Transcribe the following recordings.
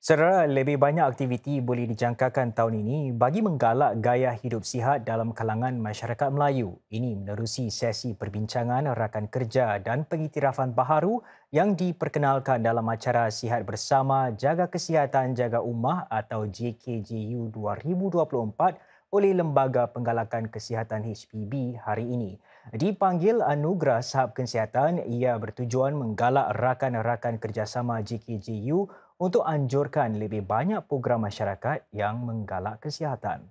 Saudara, lebih banyak aktiviti boleh dijangkakan tahun ini bagi menggalak gaya hidup sihat dalam kalangan masyarakat Melayu. Ini menerusi sesi perbincangan rakan kerja dan pengiktirafan baharu yang diperkenalkan dalam acara Sihat Bersama Jaga Kesihatan Jaga Umah atau JKJU 2024 oleh Lembaga Penggalakan Kesihatan HPB hari ini. Dipanggil Anugerah Sahab Kesihatan, ia bertujuan menggalak rakan-rakan kerjasama JKJU untuk anjurkan lebih banyak program masyarakat yang menggalak kesihatan.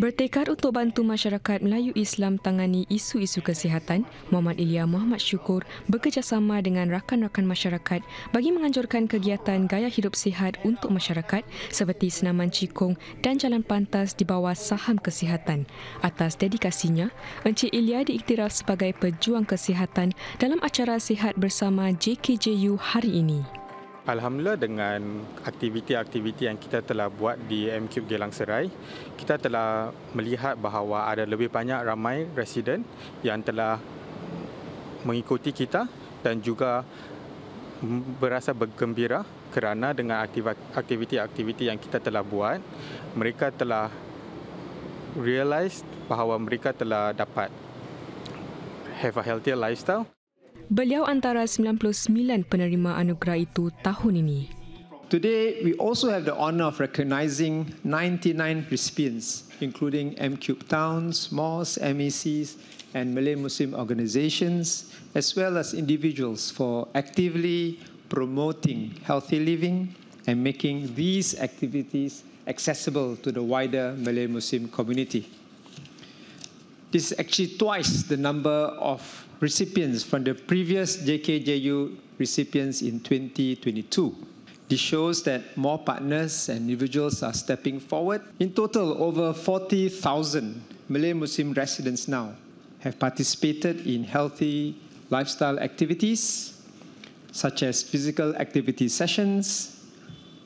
Bertekad untuk bantu masyarakat Melayu Islam tangani isu-isu kesihatan, Muhammad Ilya Muhammad Syukur bekerjasama dengan rakan-rakan masyarakat bagi menganjurkan kegiatan gaya hidup sihat untuk masyarakat seperti senaman cikung dan jalan pantas di bawah saham kesihatan. Atas dedikasinya, Encik Ilya diiktiraf sebagai pejuang kesihatan dalam acara sihat bersama JKJU hari ini. Alhamdulillah dengan aktiviti-aktiviti yang kita telah buat di MCube Gelang Serai, kita telah melihat bahawa ada lebih banyak ramai resident yang telah mengikuti kita dan juga berasa bergembira kerana dengan aktiviti-aktiviti yang kita telah buat, mereka telah realise bahawa mereka telah dapat have a healthier lifestyle. Beliau antara 99 penerima anugerah itu tahun ini. Today we also have the honor of recognizing 99 recipients including M Cube Towns, Malls, MECs and Malay Muslim organizations as well as individuals for actively promoting healthy living and making these activities accessible to the wider Malay Muslim community. This is actually twice the number of recipients from the previous JKJU recipients in 2022. This shows that more partners and individuals are stepping forward. In total, over 40,000 Malay Muslim residents now have participated in healthy lifestyle activities, such as physical activity sessions,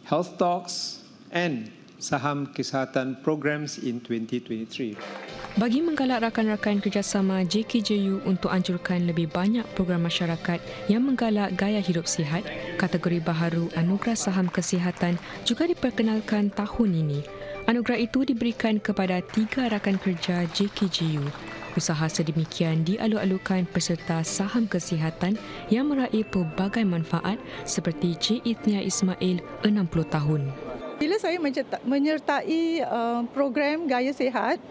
health talks, and Saham Kisatan programs in 2023. Bagi menggalak rakan-rakan kerjasama JKJU untuk anjurkan lebih banyak program masyarakat yang menggalak gaya hidup sihat, kategori baharu Anugerah Saham Kesihatan juga diperkenalkan tahun ini. Anugerah itu diberikan kepada tiga rakan kerja JKJU. Usaha sedemikian dialu-alukan peserta saham kesihatan yang meraih pelbagai manfaat seperti Cik Ithnia Ismail, 60 tahun. Bila saya menyertai uh, program Gaya Sehat,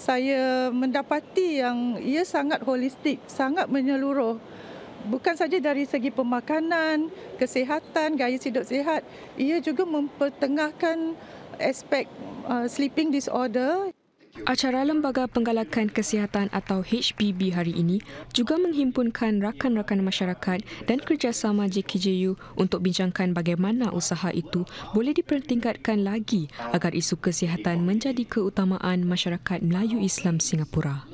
saya mendapati yang ia sangat holistik, sangat menyeluruh. Bukan saja dari segi pemakanan, kesehatan, gaya hidup sehat, ia juga mempertengahkan aspek uh, sleeping disorder. Acara Lembaga Penggalakan Kesihatan atau HPB hari ini juga menghimpunkan rakan-rakan masyarakat dan kerjasama JKJU untuk bincangkan bagaimana usaha itu boleh dipertingkatkan lagi agar isu kesihatan menjadi keutamaan masyarakat Melayu Islam Singapura.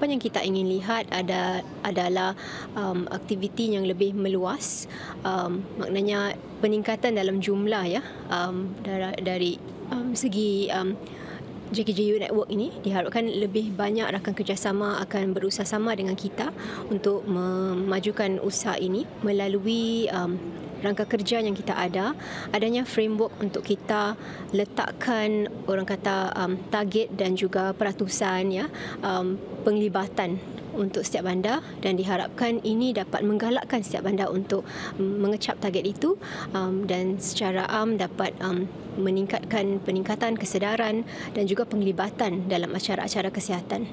Apa yang kita ingin lihat ada adalah um, aktiviti yang lebih meluas, um, maknanya peningkatan dalam jumlah ya um, dari, dari um, segi um, JKJU Network ini diharapkan lebih banyak rakan kerjasama akan berusaha sama dengan kita untuk memajukan usaha ini melalui um, rangka kerja yang kita ada adanya framework untuk kita letakkan orang kata um, target dan juga peratusan ya um, penglibatan untuk setiap bandar dan diharapkan ini dapat menggalakkan setiap bandar untuk mm, mengecap target itu um, dan secara am dapat um, meningkatkan peningkatan kesedaran dan juga penglibatan dalam acara-acara kesihatan.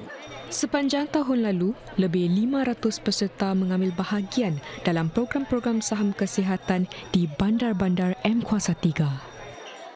Sepanjang tahun lalu, lebih 500 peserta mengambil bahagian dalam program-program saham kesihatan di bandar-bandar M Kuasa 3.